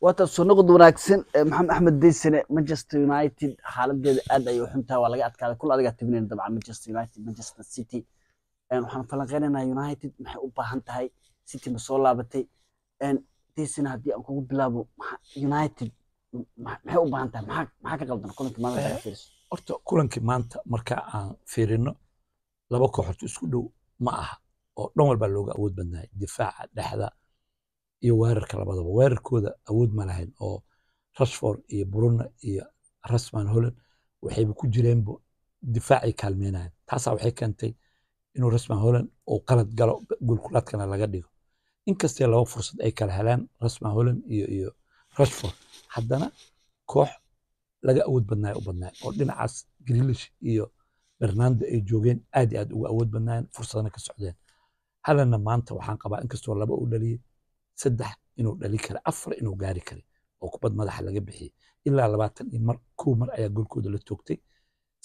waata sunuqda wanaagsan maxamed axmed deysane manchester united xaaladeeda aad ayay u xuntahay waa laga adkaaday kul adigaa tibinayn dabcan manchester united manchester city waxaan falanqeynaynaa united maxay u baahan tahay city ma soo laabatay deysane haddii aan kugu bilaabo united maxay u baahan tahay maxaa ka qaldan kulankii maanta ka eh, horta kulankii maanta marka aan fiirino laba kooxood isku dhow ma aha oo dhan walbaa looga awood badnahay difaaca dhexda iyo weerarka labadaba weerarkooda awood ma lahayn oo rashford iyo bruna iyo rasman holland waxayba ku jireenbo difaacay kaalmeynayan taasaa waxay keentay inuu rasman holland uu qalad galo gulkulaadkana laga dhigo inkastee laba fursad ay kala helaan rasman holland iyo iyo rashford haddana koox laga awood badnaayo u badnaay oo dhinacaas grilish iyo bernando ay joogeen aad iyo aad uga awood badnaayeen fursadana ka socdeen halana maanta waxaan qabaa inkastoo laba u dhaliyey saddex inuu dhali kara afar inuu gaari kara oo kubad madaxa laga bixiyey ilaa labaatan iyo mar kow mar ayaa goolkooda la toogtay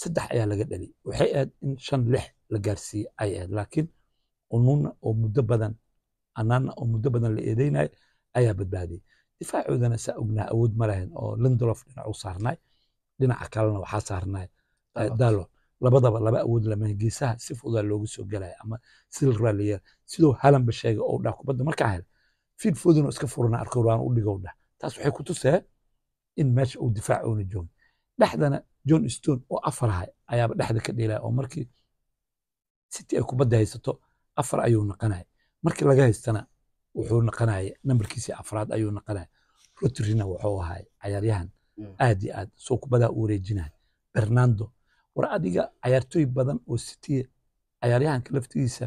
saddex ayaa laga dhaliy waxay ahayd in shan lix la gaarsiiyey ay ahayd laakiin ununa oo muddo badan anaana oo muddo badan la eedeynayo ayaa badbaadiyey difaacoodana saa ognaha awood ma lahayn oo lindolof dhinacu saarnaay dhinaca kalena waxaa saarnaay dalo labadaba laba awood lamahayn geesaha si fudaa loogu soo galaya ama silraliya sidoo halanba sheega oo dhah kubadda markaa hel fid fodino iska furan arkoran u taas waxay ku tusee in meesha uu difaac uuna joogin dhexdana john stone oo afarahay ayaaba dhexda ka dheelaya oo markii city ay kubadda haysato afar ayuu naqanaya markii laga haystana wuxuu naqanaya nambarkiisii afraad ayuu naqanaya rotrina wuxuu ahaay cayaaryahan aad iyo aad soo kubadaa u wareejinaya bernando war adiga cayaartooy badan oo city cayaaryahanka laftigiisa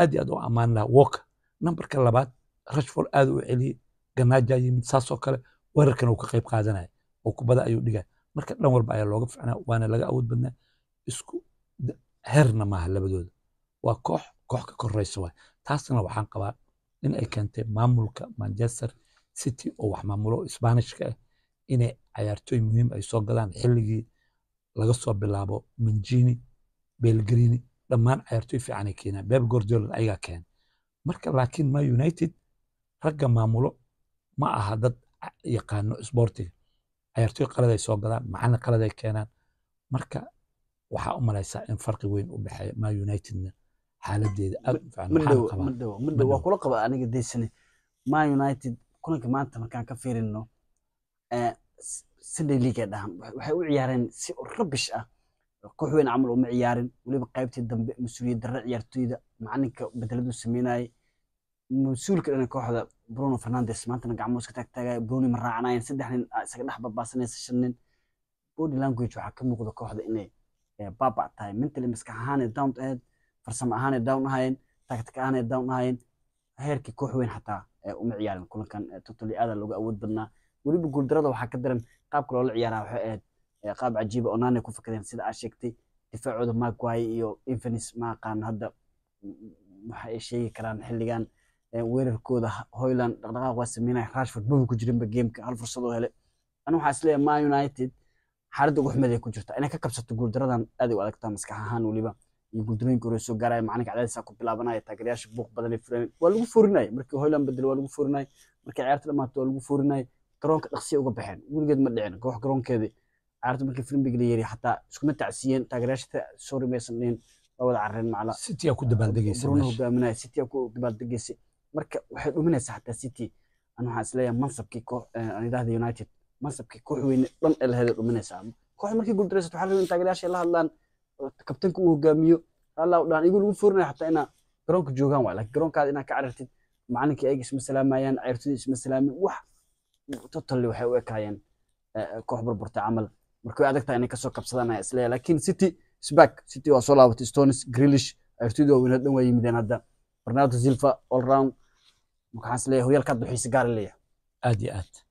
aad iyo aad u ammaan lahaa walker nambarka labaad rashford aad u celiyey gamaaja yimid saasoo kale weerarkan uu ka qayb qaadanaya oo kubada ayuu dhigaya marka dhan walba ayaa looga ficnaa waana laga awood badnaa isku herna maaha labadooda waa koox koox ka koreysa waay taasna waxaan qabaa in ay keentay maamulka manchester city oo wax maamulo isbaanishka ah inay cayaartooy muhiim ay soo gadaan xilligii laga soo bilaabo minjini belgrini dhammaan cayaartooy fiican keenaan beb gordiolan ayagaa keenay marka laakiin ma united ragga maamulo ma aha dad yaqaano isboortiga ciyaartoy qaladay soo gadaan macalin qaladay keenaan marka waxaa u malaysaa in farqi weyn u dhexeeya ma unitedna xaaladeeda aad madhow waa kula qaba aniga daysane ma united kulanka maanta markaan ka fiirino eh, sunday league dhahan waxay u ciyaareen si rabish ah koox weyn camal uma ciyaarin weliba qaybtii dambe mas-uuliyad darre ciyaartoyda macalinka bedeladu sameynayay masuulka dhan kooxda bruno fernandes maantana gacmo iska taagtaaga bruni ma raacanayan saddex nin ah, isaga dhex babaasanaysa shan nin body language waxaa ka muuqda kooxda inay eh, baabac tahay mentally maskax ahaanay down ahayd farsamo ahaanay down ahayen tactic ahaanay down ahayen heerkii koox weyn xataa eh, uma ciyaarin kulankan eh, totally aada looga awood badnaa weliba guuldarada waxaa ka daran qaabka loola ciyaaraa waxay ahayd qaab cajiiba oo naanay ku fakadeen sida aa sheegtay difaacooda maagwaye iyo infinis ma aqaano hadda mm, mm, waxa ay sheegi karaan xilligan weerarkooda hoyland dhaqdhaqaaq waa sameynaya rashford maba ku jirinba geemka hal fursad oo hele ani waxaa isleeyahay man united xaaladda ugu xumeed ku jirta inay ka kabsato guuldaradan aad ay u adagtaa maskax ahaan weliba iyo guuldurooyinka hore soo gaaraya macalinka cadaadisaa ku bilaabanaya taageerayaasha buuq badan ay fureen waa lagu foorinaya markii hoyland bedelo waa lagu foorinaya markii ciyaarta dhamaato waa lagu foorinaya garoonka dhaqsiya uga baxeen weligeed ma dhicin koox garoonkeedii ciyaarta markii filimbiga la yeeri xataa iskuma tacsiiyeen taageerayaasha soo rimaysan dhihin waa carreen macla sitiyaa ku dabaaldegeysa hogaaminaya sitiyaa ku dabaaldegeysa marka waxay dhuminaysaa hataa city an waxaan isleeyahay mansabkii idahda united mansabkii koox weyne dhan ee laheday dhuminaysaa koox markii guuldareysato waxaa rabin taageerayaashay la hadlaan kabtanka uu hogaamiyo allah dhaan igu lagu foorinaya xataa inaa garoonka joogaan waay laakiin garoonkaada inaa ka carartid macalinkii ayaga isma salaamayaan ciyrtadii isma salaamin wax totally waxay u ekaayeen koox burburta camal marka way adagtaa inay kasoo kabsadaan ayaa isleeyahay laakiin city sback city waa soo laabatay stones greelish ciyrtadii waa dhan waa yimideen hadda bernardo silva all round marka waxaan isleeyahay hoyal kaad bixisa gaar leeyahay aad iyo aad